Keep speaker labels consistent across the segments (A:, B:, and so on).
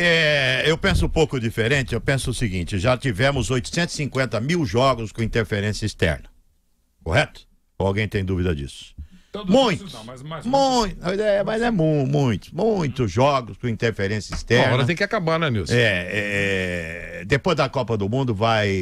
A: É, eu penso um pouco diferente. Eu penso o seguinte: já tivemos 850 mil jogos com interferência externa, correto? Ou alguém tem dúvida disso? Muitos, muitos, não, mas, mais é, mas é mu muito, muitos jogos com interferência externa. agora tem que acabar, né, Nilson? É, é, depois da Copa do Mundo vai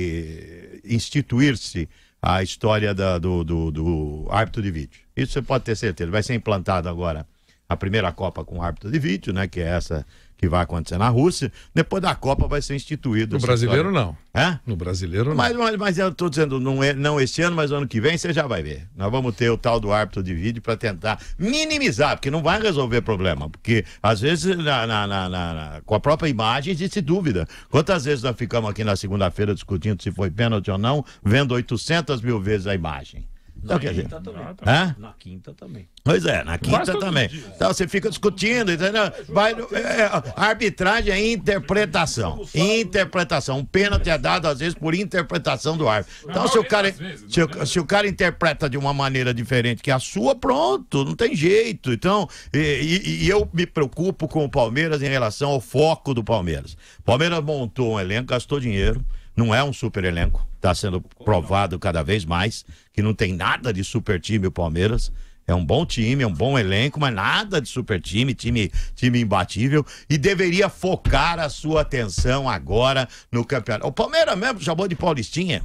A: instituir-se a história da, do, do, do árbitro de vídeo. Isso você pode ter certeza. Vai ser implantado agora a primeira Copa com árbitro de vídeo, né? Que é essa que vai acontecer na Rússia, depois da Copa vai ser instituído. No brasileiro história. não. No brasileiro não. Mas, mas, eu estou dizendo, não, é, não este ano, mas ano que vem você já vai ver. Nós vamos ter o tal do árbitro de vídeo para tentar minimizar, porque não vai resolver problema. Porque às vezes na, na, na, na com a própria imagem existe dúvida. Quantas vezes nós ficamos aqui na segunda-feira discutindo se foi pênalti ou não, vendo 800 mil vezes a imagem. Na então, também. Tá Hã? Na quinta também. Pois é, na quinta também. Então você fica discutindo, entendeu? Vai, é, é arbitragem é interpretação. Interpretação. Um pênalti é dado, às vezes, por interpretação do árbitro. Então, se o cara, se o, né? se o cara interpreta de uma maneira diferente que a sua, pronto, não tem jeito. Então, e, e, e eu me preocupo com o Palmeiras em relação ao foco do Palmeiras. O Palmeiras montou um elenco, gastou dinheiro não é um super elenco. Está sendo provado cada vez mais que não tem nada de super time o Palmeiras. É um bom time, é um bom elenco, mas nada de super time, time, time imbatível. E deveria focar a sua atenção agora no campeonato. O Palmeiras mesmo chamou de Paulistinha.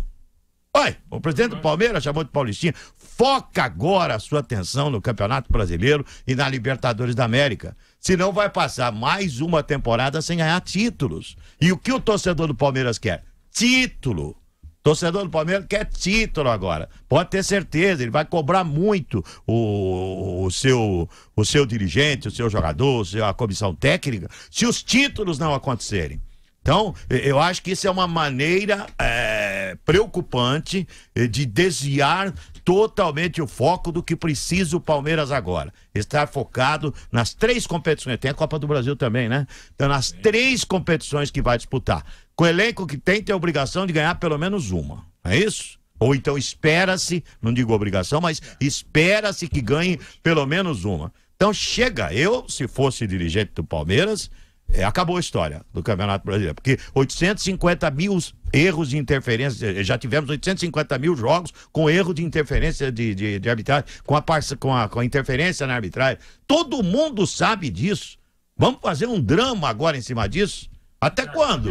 A: Oi, o presidente do Palmeiras chamou de Paulistinha. Foca agora a sua atenção no Campeonato Brasileiro e na Libertadores da América. Senão vai passar mais uma temporada sem ganhar títulos. E o que o torcedor do Palmeiras quer? título. Torcedor do Palmeiras quer título agora. Pode ter certeza, ele vai cobrar muito o, o, seu, o seu dirigente, o seu jogador, a comissão técnica, se os títulos não acontecerem. Então, eu acho que isso é uma maneira é, preocupante de desviar totalmente o foco do que precisa o Palmeiras agora. Estar focado nas três competições. Tem a Copa do Brasil também, né? Então, nas três competições que vai disputar com o elenco que tem, tem a obrigação de ganhar pelo menos uma. É isso? Ou então espera-se, não digo obrigação, mas espera-se que ganhe pelo menos uma. Então chega, eu, se fosse dirigente do Palmeiras, é, acabou a história do Campeonato Brasileiro. Porque 850 mil erros de interferência, já tivemos 850 mil jogos com erro de interferência de, de, de arbitragem, com a, com, a, com a interferência na arbitragem. Todo mundo sabe disso. Vamos fazer um drama agora em cima disso? Até quando?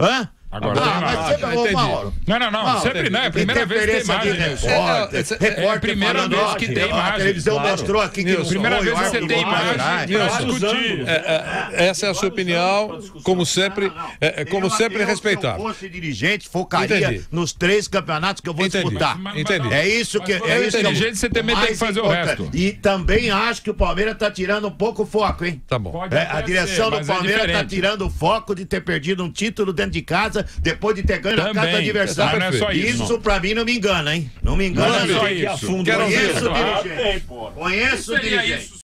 A: Hã? Agora ah, mas não, entendi. Não, não, não. Mauro, sempre não. É a primeira vez que tem imagem. repórter, né? né? é, é, é a é, primeira vez que tem imagem. A televisão claro. mostrou aqui que Nilson, primeira vez que você tem imagem discutir. essa é a sua opinião, como sempre, é, é como sempre respeitável. Se eu fosse dirigente, focaria nos três campeonatos que eu vou disputar. Entendi. É isso que é isso. Dirigente, você também tem que fazer o resto. E também acho que o Palmeiras está tirando um pouco o foco, hein? Tá bom. É, a direção do Palmeiras está tirando o foco de ter perdido um título dentro de casa depois de ter ganho Também. na casa do adversário. Não é só isso isso pra mim não me engana, hein? Não me engana. Não é só isso. Quero ver. dirigente. Ah, tem, Conheço o dirigente. Isso